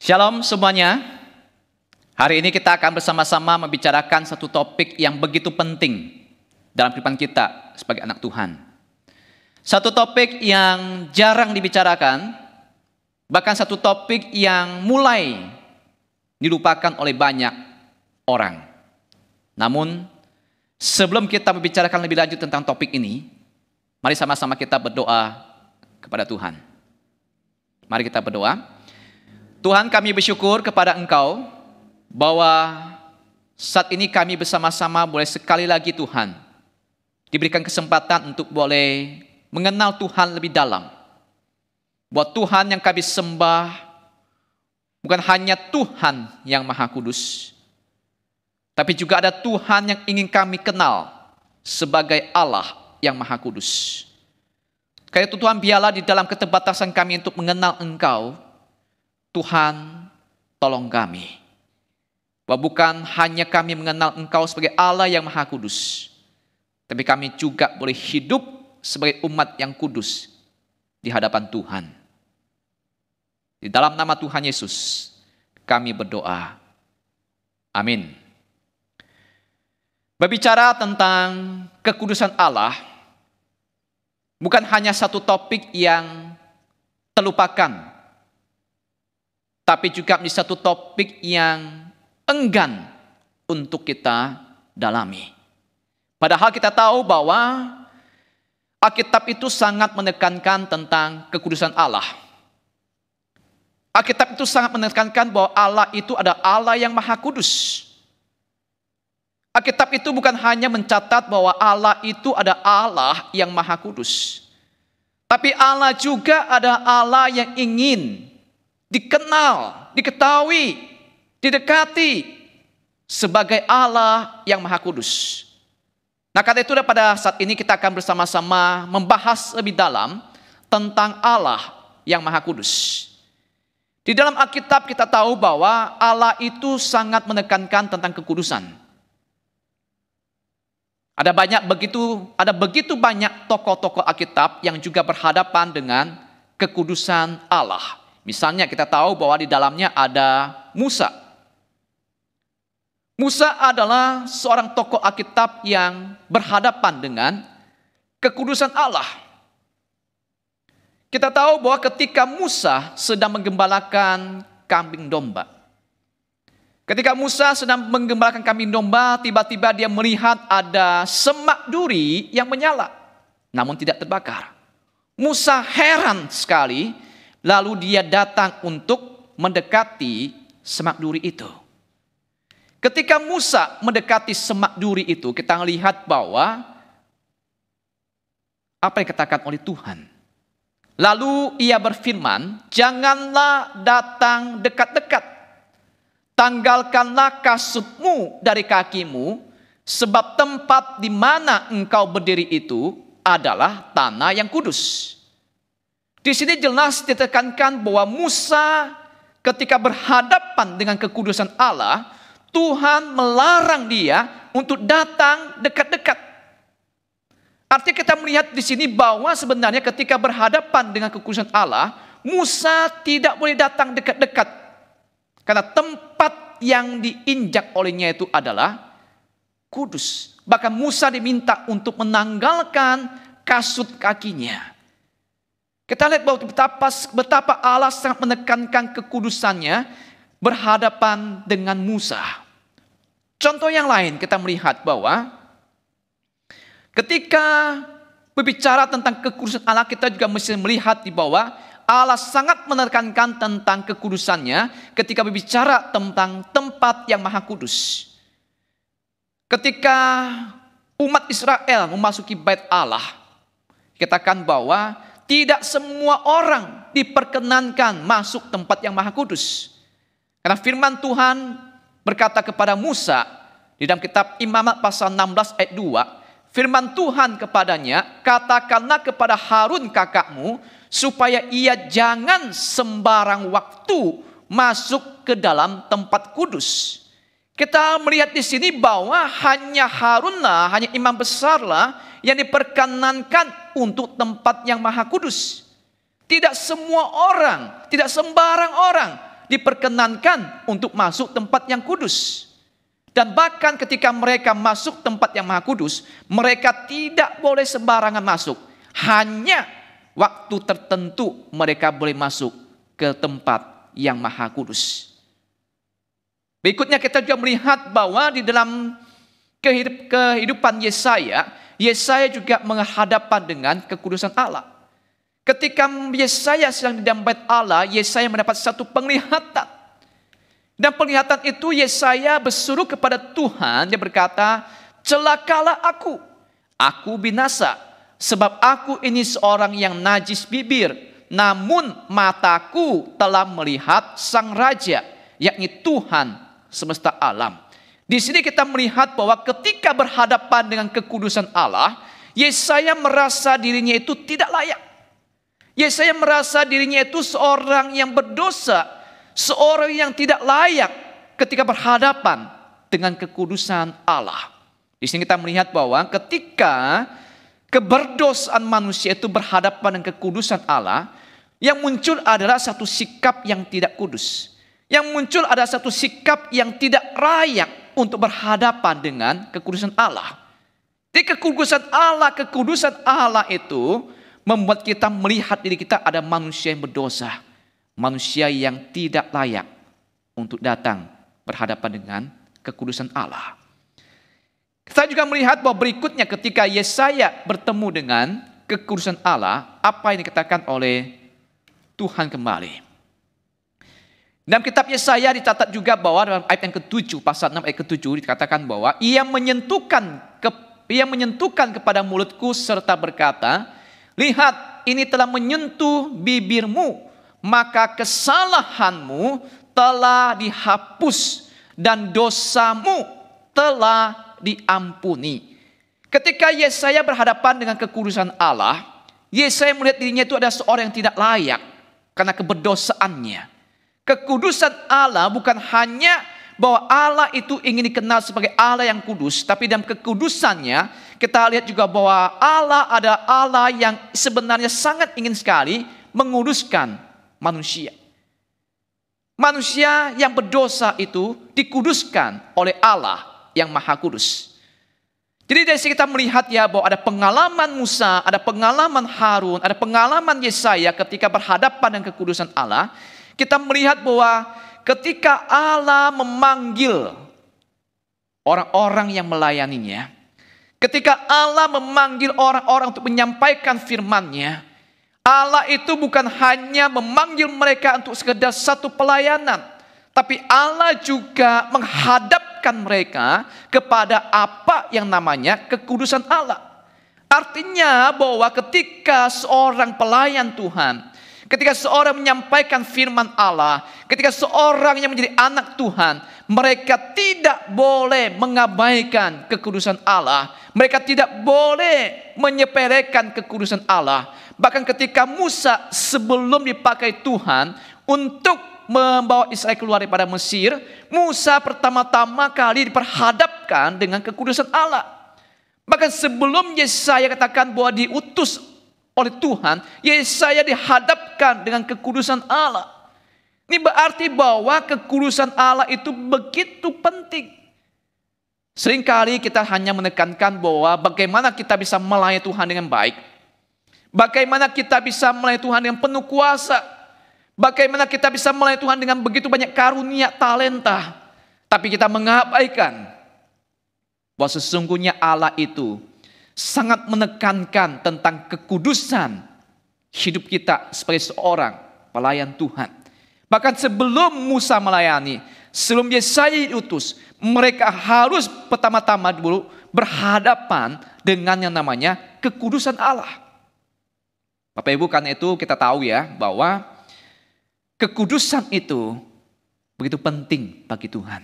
Shalom semuanya. Hari ini kita akan bersama-sama membicarakan satu topik yang begitu penting dalam kehidupan kita sebagai anak Tuhan. Satu topik yang jarang dibicarakan, bahkan satu topik yang mulai dilupakan oleh banyak orang. Namun, sebelum kita membicarakan lebih lanjut tentang topik ini, mari sama-sama kita berdoa kepada Tuhan. Mari kita berdoa. Tuhan kami bersyukur kepada Engkau bahwa saat ini kami bersama-sama boleh sekali lagi Tuhan diberikan kesempatan untuk boleh mengenal Tuhan lebih dalam. Buat Tuhan yang kami sembah bukan hanya Tuhan yang Maha Kudus, tapi juga ada Tuhan yang ingin kami kenal sebagai Allah yang Maha Kudus. Karena itu Tuhan biarlah di dalam keterbatasan kami untuk mengenal Engkau, Tuhan tolong kami. Bahwa bukan hanya kami mengenal engkau sebagai Allah yang maha kudus. Tapi kami juga boleh hidup sebagai umat yang kudus di hadapan Tuhan. Di dalam nama Tuhan Yesus kami berdoa. Amin. Berbicara tentang kekudusan Allah bukan hanya satu topik yang terlupakan tapi juga menjadi satu topik yang enggan untuk kita dalami. Padahal kita tahu bahwa Alkitab itu sangat menekankan tentang kekudusan Allah. Alkitab itu sangat menekankan bahwa Allah itu ada Allah yang maha kudus. Alkitab itu bukan hanya mencatat bahwa Allah itu ada Allah yang maha kudus. Tapi Allah juga ada Allah yang ingin dikenal, diketahui, didekati sebagai Allah yang Maha Kudus. Nah, kata itu pada saat ini kita akan bersama-sama membahas lebih dalam tentang Allah yang Maha Kudus. Di dalam Alkitab kita tahu bahwa Allah itu sangat menekankan tentang kekudusan. Ada banyak begitu, ada begitu banyak tokoh-tokoh Alkitab yang juga berhadapan dengan kekudusan Allah. Misalnya kita tahu bahwa di dalamnya ada Musa. Musa adalah seorang tokoh Alkitab yang berhadapan dengan kekudusan Allah. Kita tahu bahwa ketika Musa sedang menggembalakan kambing domba. Ketika Musa sedang menggembalakan kambing domba, tiba-tiba dia melihat ada semak duri yang menyala namun tidak terbakar. Musa heran sekali Lalu dia datang untuk mendekati semak duri itu. Ketika Musa mendekati semak duri itu, kita melihat bahwa apa yang dikatakan oleh Tuhan. Lalu ia berfirman, "Janganlah datang dekat-dekat. Tanggalkanlah kasutmu dari kakimu, sebab tempat di mana engkau berdiri itu adalah tanah yang kudus." Di sini jelas ditekankan bahwa Musa ketika berhadapan dengan kekudusan Allah, Tuhan melarang dia untuk datang dekat-dekat. Artinya kita melihat di sini bahwa sebenarnya ketika berhadapan dengan kekudusan Allah, Musa tidak boleh datang dekat-dekat. Karena tempat yang diinjak olehnya itu adalah kudus. Bahkan Musa diminta untuk menanggalkan kasut kakinya. Kita lihat bahwa betapa, betapa Allah sangat menekankan kekudusannya berhadapan dengan Musa. Contoh yang lain kita melihat bahwa ketika berbicara tentang kekudusan Allah kita juga mesti melihat di bawah Allah sangat menekankan tentang kekudusannya ketika berbicara tentang tempat yang maha kudus. Ketika umat Israel memasuki bait Allah, dikatakan bahwa tidak semua orang diperkenankan masuk tempat yang maha kudus. Karena firman Tuhan berkata kepada Musa di dalam kitab Imamat pasal 16 ayat 2, firman Tuhan kepadanya, katakanlah kepada Harun kakakmu supaya ia jangan sembarang waktu masuk ke dalam tempat kudus. Kita melihat di sini bahwa hanya Harunlah, hanya imam besarlah yang diperkenankan untuk tempat yang maha kudus. Tidak semua orang, tidak sembarang orang diperkenankan untuk masuk tempat yang kudus. Dan bahkan ketika mereka masuk tempat yang maha kudus, mereka tidak boleh sembarangan masuk. Hanya waktu tertentu mereka boleh masuk ke tempat yang maha kudus. Berikutnya kita juga melihat bahwa di dalam kehidupan Yesaya, Yesaya juga menghadapan dengan kekudusan Allah. Ketika Yesaya sedang di Allah, Yesaya mendapat satu penglihatan. Dan penglihatan itu Yesaya bersuruh kepada Tuhan, dia berkata, Celakalah aku, aku binasa, sebab aku ini seorang yang najis bibir, namun mataku telah melihat Sang Raja, yakni Tuhan semesta alam. Di sini kita melihat bahwa ketika berhadapan dengan kekudusan Allah, Yesaya merasa dirinya itu tidak layak. Yesaya merasa dirinya itu seorang yang berdosa, seorang yang tidak layak ketika berhadapan dengan kekudusan Allah. Di sini kita melihat bahwa ketika keberdosaan manusia itu berhadapan dengan kekudusan Allah, yang muncul adalah satu sikap yang tidak kudus. Yang muncul ada satu sikap yang tidak layak untuk berhadapan dengan kekudusan Allah. Di kekudusan Allah, kekudusan Allah itu membuat kita melihat diri kita ada manusia yang berdosa. Manusia yang tidak layak untuk datang berhadapan dengan kekudusan Allah. Kita juga melihat bahwa berikutnya ketika Yesaya bertemu dengan kekudusan Allah, apa yang dikatakan oleh Tuhan kembali. Dalam kitab Yesaya dicatat juga bahwa dalam ayat yang ketujuh pasal 6 ayat ketujuh dikatakan bahwa ia menyentuhkan ke, ia menyentuhkan kepada mulutku serta berkata, "Lihat, ini telah menyentuh bibirmu, maka kesalahanmu telah dihapus dan dosamu telah diampuni." Ketika Yesaya berhadapan dengan kekudusan Allah, Yesaya melihat dirinya itu ada seorang yang tidak layak karena keberdosaannya. Kekudusan Allah bukan hanya bahwa Allah itu ingin dikenal sebagai Allah yang kudus, tapi dalam kekudusannya kita lihat juga bahwa Allah ada Allah yang sebenarnya sangat ingin sekali menguduskan manusia. Manusia yang berdosa itu dikuduskan oleh Allah yang Maha Kudus. Jadi dari sini kita melihat ya bahwa ada pengalaman Musa, ada pengalaman Harun, ada pengalaman Yesaya ketika berhadapan dengan kekudusan Allah kita melihat bahwa ketika Allah memanggil orang-orang yang melayaninya, ketika Allah memanggil orang-orang untuk menyampaikan firman-Nya, Allah itu bukan hanya memanggil mereka untuk sekedar satu pelayanan, tapi Allah juga menghadapkan mereka kepada apa yang namanya kekudusan Allah. Artinya bahwa ketika seorang pelayan Tuhan ketika seorang menyampaikan firman Allah, ketika seorang yang menjadi anak Tuhan, mereka tidak boleh mengabaikan kekudusan Allah. Mereka tidak boleh menyepelekan kekudusan Allah. Bahkan ketika Musa sebelum dipakai Tuhan untuk membawa Israel keluar daripada Mesir, Musa pertama-tama kali diperhadapkan dengan kekudusan Allah. Bahkan sebelum Yesaya katakan bahwa diutus oleh Tuhan, Yesaya dihadapkan dengan kekudusan Allah. Ini berarti bahwa kekudusan Allah itu begitu penting. Seringkali kita hanya menekankan bahwa bagaimana kita bisa melayani Tuhan dengan baik. Bagaimana kita bisa melayani Tuhan dengan penuh kuasa. Bagaimana kita bisa melayani Tuhan dengan begitu banyak karunia, talenta. Tapi kita mengabaikan bahwa sesungguhnya Allah itu sangat menekankan tentang kekudusan hidup kita sebagai seorang pelayan Tuhan. Bahkan sebelum Musa melayani, sebelum Yesaya diutus, mereka harus pertama-tama dulu berhadapan dengan yang namanya kekudusan Allah. Bapak Ibu karena itu kita tahu ya bahwa kekudusan itu begitu penting bagi Tuhan.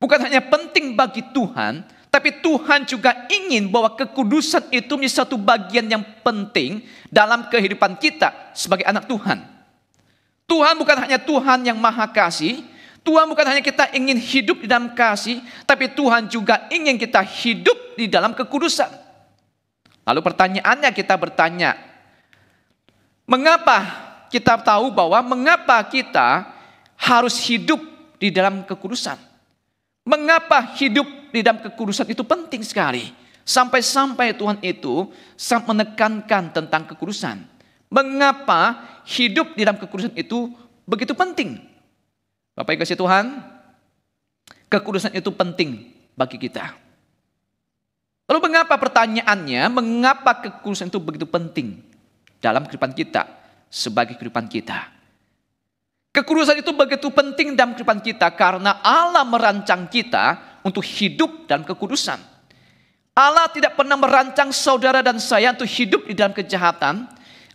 Bukan hanya penting bagi Tuhan, tapi Tuhan juga ingin bahwa kekudusan itu menjadi satu bagian yang penting dalam kehidupan kita sebagai anak Tuhan. Tuhan bukan hanya Tuhan yang maha kasih, Tuhan bukan hanya kita ingin hidup di dalam kasih, tapi Tuhan juga ingin kita hidup di dalam kekudusan. Lalu pertanyaannya kita bertanya, mengapa kita tahu bahwa mengapa kita harus hidup di dalam kekudusan? Mengapa hidup di dalam kekudusan itu penting sekali. Sampai-sampai Tuhan itu menekankan tentang kekudusan. Mengapa hidup di dalam kekudusan itu begitu penting? Bapak yang kasih Tuhan, kekudusan itu penting bagi kita. Lalu mengapa pertanyaannya, mengapa kekudusan itu begitu penting dalam kehidupan kita sebagai kehidupan kita? Kekudusan itu begitu penting dalam kehidupan kita karena Allah merancang kita untuk hidup dalam kekudusan. Allah tidak pernah merancang saudara dan saya untuk hidup di dalam kejahatan.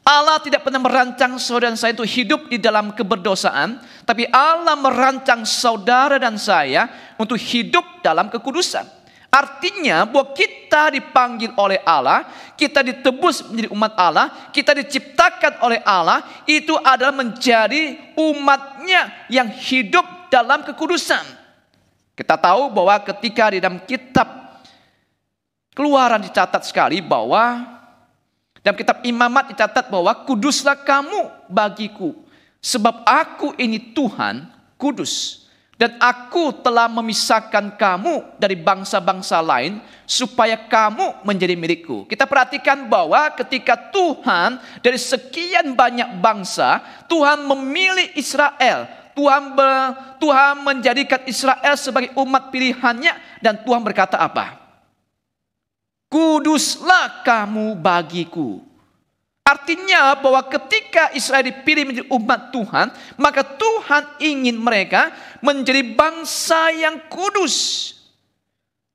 Allah tidak pernah merancang saudara dan saya untuk hidup di dalam keberdosaan. Tapi Allah merancang saudara dan saya untuk hidup dalam kekudusan. Artinya bahwa kita dipanggil oleh Allah, kita ditebus menjadi umat Allah, kita diciptakan oleh Allah, itu adalah menjadi umatnya yang hidup dalam kekudusan. Kita tahu bahwa ketika di dalam kitab keluaran dicatat sekali bahwa dalam kitab imamat dicatat bahwa kuduslah kamu bagiku. Sebab aku ini Tuhan kudus. Dan aku telah memisahkan kamu dari bangsa-bangsa lain supaya kamu menjadi milikku. Kita perhatikan bahwa ketika Tuhan dari sekian banyak bangsa, Tuhan memilih Israel Tuhan ber, Tuhan menjadikan Israel sebagai umat pilihannya dan Tuhan berkata apa? Kuduslah kamu bagiku. Artinya bahwa ketika Israel dipilih menjadi umat Tuhan, maka Tuhan ingin mereka menjadi bangsa yang kudus.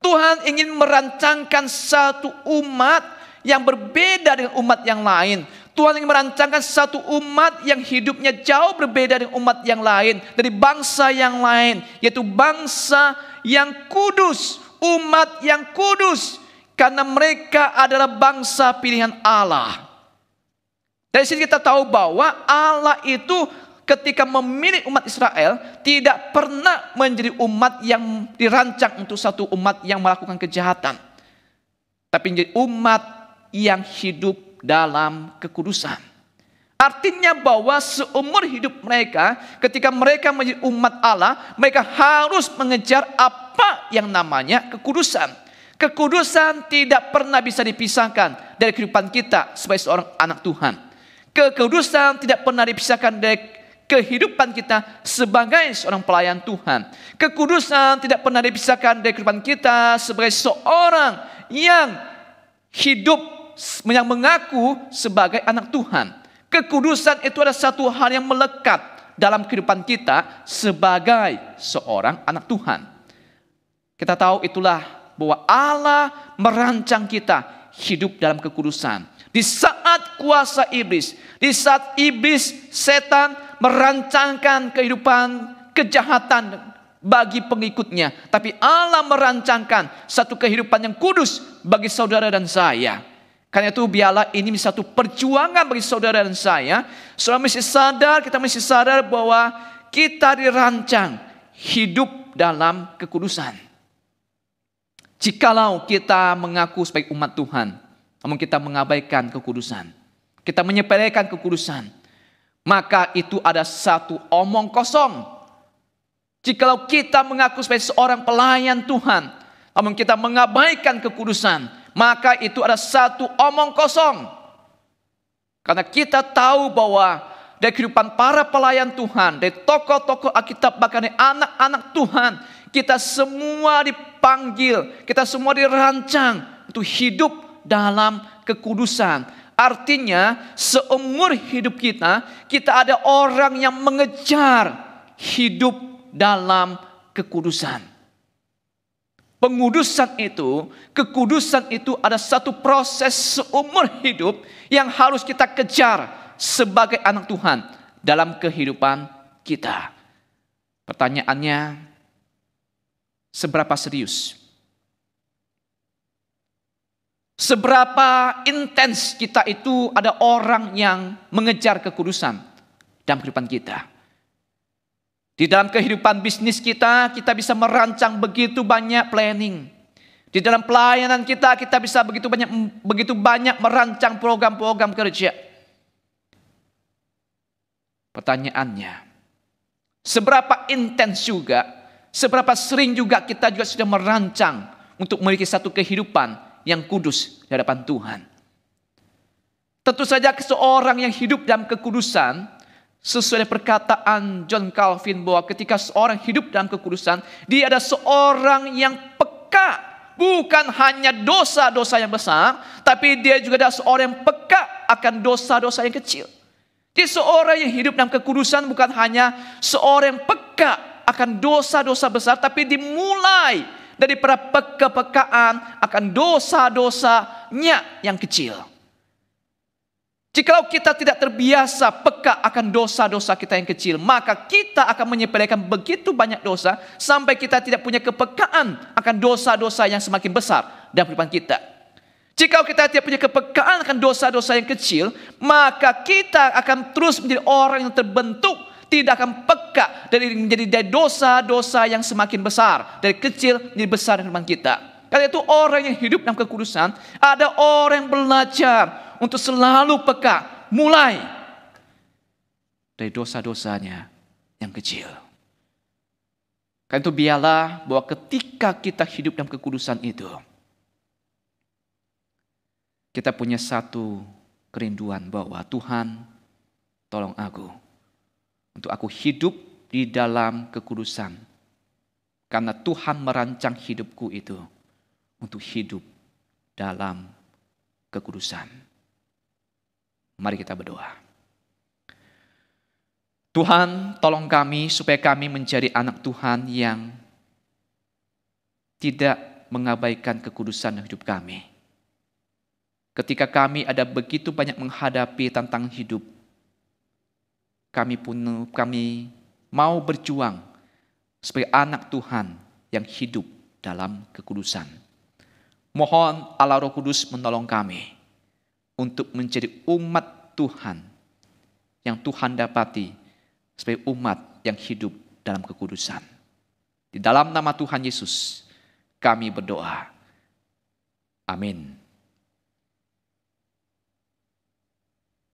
Tuhan ingin merancangkan satu umat yang berbeda dengan umat yang lain. Tuhan yang merancangkan satu umat yang hidupnya jauh berbeda dengan umat yang lain, dari bangsa yang lain, yaitu bangsa yang kudus, umat yang kudus, karena mereka adalah bangsa pilihan Allah. Dari sini kita tahu bahwa Allah itu ketika memilih umat Israel tidak pernah menjadi umat yang dirancang untuk satu umat yang melakukan kejahatan. Tapi menjadi umat yang hidup dalam kekudusan. Artinya bahwa seumur hidup mereka ketika mereka menjadi umat Allah, mereka harus mengejar apa yang namanya kekudusan. Kekudusan tidak pernah bisa dipisahkan dari kehidupan kita sebagai seorang anak Tuhan. Kekudusan tidak pernah dipisahkan dari kehidupan kita sebagai seorang pelayan Tuhan. Kekudusan tidak pernah dipisahkan dari kehidupan kita sebagai seorang yang hidup yang mengaku sebagai anak Tuhan. Kekudusan itu adalah satu hal yang melekat dalam kehidupan kita sebagai seorang anak Tuhan. Kita tahu itulah bahwa Allah merancang kita hidup dalam kekudusan. Di saat kuasa iblis, di saat iblis setan merancangkan kehidupan kejahatan bagi pengikutnya, tapi Allah merancangkan satu kehidupan yang kudus bagi saudara dan saya. Karena itu biarlah ini menjadi satu perjuangan bagi saudara dan saya. Saudara mesti sadar, kita mesti sadar bahwa kita dirancang hidup dalam kekudusan. Jikalau kita mengaku sebagai umat Tuhan, namun kita mengabaikan kekudusan. Kita menyepelekan kekudusan. Maka itu ada satu omong kosong. Jikalau kita mengaku sebagai seorang pelayan Tuhan, namun kita mengabaikan kekudusan, maka itu ada satu omong kosong. Karena kita tahu bahwa dari kehidupan para pelayan Tuhan, dari tokoh-tokoh Alkitab, bahkan dari anak-anak Tuhan, kita semua dipanggil, kita semua dirancang untuk hidup dalam kekudusan. Artinya, seumur hidup kita, kita ada orang yang mengejar hidup dalam kekudusan. Pengudusan itu, kekudusan itu ada satu proses seumur hidup yang harus kita kejar sebagai anak Tuhan dalam kehidupan kita. Pertanyaannya, seberapa serius? Seberapa intens kita itu ada orang yang mengejar kekudusan dalam kehidupan kita? Di dalam kehidupan bisnis kita, kita bisa merancang begitu banyak planning. Di dalam pelayanan kita, kita bisa begitu banyak begitu banyak merancang program-program kerja. Pertanyaannya, seberapa intens juga, seberapa sering juga kita juga sudah merancang untuk memiliki satu kehidupan yang kudus di hadapan Tuhan. Tentu saja seorang yang hidup dalam kekudusan, Sesuai perkataan John Calvin bahwa ketika seorang hidup dalam kekudusan, dia ada seorang yang peka. Bukan hanya dosa-dosa yang besar, tapi dia juga ada seorang yang peka akan dosa-dosa yang kecil. Jadi seorang yang hidup dalam kekudusan bukan hanya seorang yang peka akan dosa-dosa besar, tapi dimulai dari peka-pekaan akan dosa-dosanya yang kecil. Jikalau kita tidak terbiasa peka akan dosa-dosa kita yang kecil, maka kita akan menyepelekan begitu banyak dosa sampai kita tidak punya kepekaan akan dosa-dosa yang semakin besar dalam kehidupan kita. Jikalau kita tidak punya kepekaan akan dosa-dosa yang kecil, maka kita akan terus menjadi orang yang terbentuk, tidak akan peka dari menjadi dari dosa-dosa yang semakin besar, dari kecil menjadi besar dalam kehidupan kita. Karena itu orang yang hidup dalam kekudusan, ada orang yang belajar untuk selalu peka, mulai dari dosa-dosanya yang kecil. Karena itu biarlah bahwa ketika kita hidup dalam kekudusan itu, kita punya satu kerinduan bahwa Tuhan tolong aku untuk aku hidup di dalam kekudusan. Karena Tuhan merancang hidupku itu untuk hidup dalam kekudusan. Mari kita berdoa. Tuhan, tolong kami supaya kami menjadi anak Tuhan yang tidak mengabaikan kekudusan hidup kami. Ketika kami ada begitu banyak menghadapi tantangan hidup, kami pun kami mau berjuang sebagai anak Tuhan yang hidup dalam kekudusan. Mohon Allah Roh Kudus menolong kami untuk menjadi umat Tuhan yang Tuhan dapati sebagai umat yang hidup dalam kekudusan. Di dalam nama Tuhan Yesus kami berdoa. Amin.